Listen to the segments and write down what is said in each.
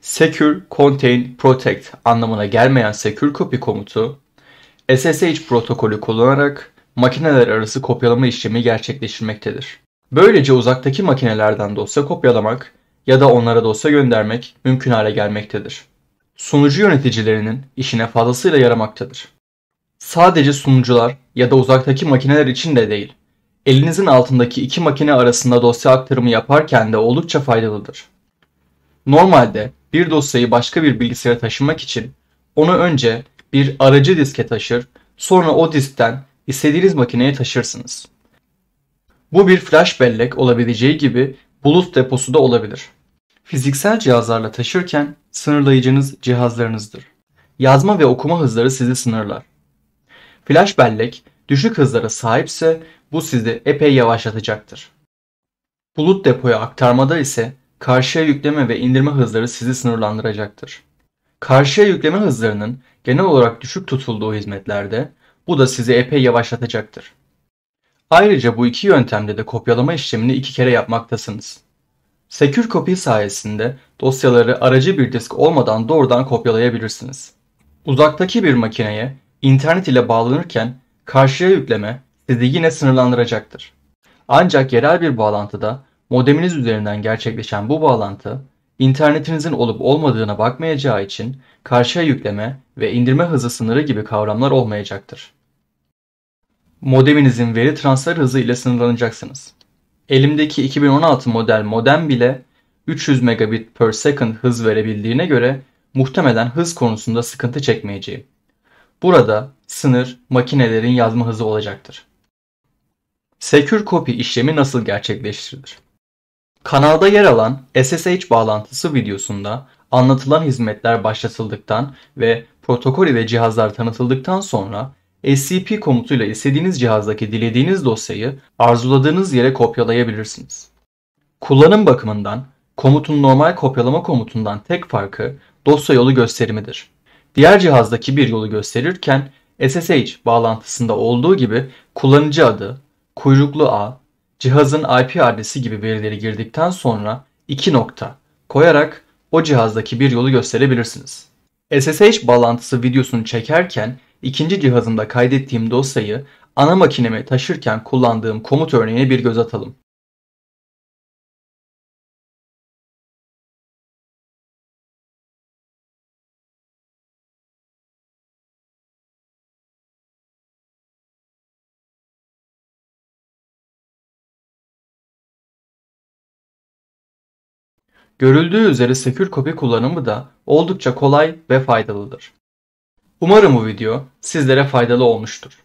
secure, contain, protect anlamına gelmeyen secure copy komutu SSH protokolü kullanarak makineler arası kopyalama işlemi gerçekleştirmektedir. Böylece uzaktaki makinelerden dosya kopyalamak ya da onlara dosya göndermek mümkün hale gelmektedir. Sunucu yöneticilerinin işine fazlasıyla yaramaktadır. Sadece sunucular ya da uzaktaki makineler için de değil, elinizin altındaki iki makine arasında dosya aktarımı yaparken de oldukça faydalıdır. Normalde bir dosyayı başka bir bilgisayara taşımak için onu önce bir aracı diske taşır, sonra o diskten istediğiniz makineye taşırsınız. Bu bir flash bellek olabileceği gibi bulut deposu da olabilir. Fiziksel cihazlarla taşırken sınırlayıcınız cihazlarınızdır. Yazma ve okuma hızları sizi sınırlar. Flash bellek düşük hızlara sahipse bu sizi epey yavaşlatacaktır. Bulut depoya aktarmada ise karşıya yükleme ve indirme hızları sizi sınırlandıracaktır. Karşıya yükleme hızlarının genel olarak düşük tutulduğu hizmetlerde bu da sizi epey yavaşlatacaktır. Ayrıca bu iki yöntemde de kopyalama işlemini iki kere yapmaktasınız. Secure Copy sayesinde dosyaları aracı bir disk olmadan doğrudan kopyalayabilirsiniz. Uzaktaki bir makineye internet ile bağlanırken karşıya yükleme sizi yine sınırlandıracaktır. Ancak yerel bir bağlantıda modeminiz üzerinden gerçekleşen bu bağlantı internetinizin olup olmadığına bakmayacağı için karşıya yükleme ve indirme hızı sınırı gibi kavramlar olmayacaktır. Modeminizin veri transfer hızı ile sınırlanacaksınız. Elimdeki 2016 model modem bile 300 megabit per second hız verebildiğine göre muhtemelen hız konusunda sıkıntı çekmeyeceğim. Burada sınır makinelerin yazma hızı olacaktır. Secure copy işlemi nasıl gerçekleştirilir? Kanalda yer alan SSH bağlantısı videosunda anlatılan hizmetler başlatıldıktan ve protokol ile cihazlar tanıtıldıktan sonra SCP komutuyla istediğiniz cihazdaki dilediğiniz dosyayı arzuladığınız yere kopyalayabilirsiniz. Kullanım bakımından komutun normal kopyalama komutundan tek farkı dosya yolu gösterimidir. Diğer cihazdaki bir yolu gösterirken SSH bağlantısında olduğu gibi kullanıcı adı, kuyruklu ağ, cihazın IP adresi gibi verileri girdikten sonra iki nokta koyarak o cihazdaki bir yolu gösterebilirsiniz. SSH bağlantısı videosunu çekerken ikinci cihazımda kaydettiğim dosyayı ana makineme taşırken kullandığım komut örneğine bir göz atalım. Görüldüğü üzere sekür kopya kullanımı da oldukça kolay ve faydalıdır. Umarım bu video sizlere faydalı olmuştur.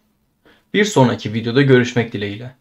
Bir sonraki videoda görüşmek dileğiyle.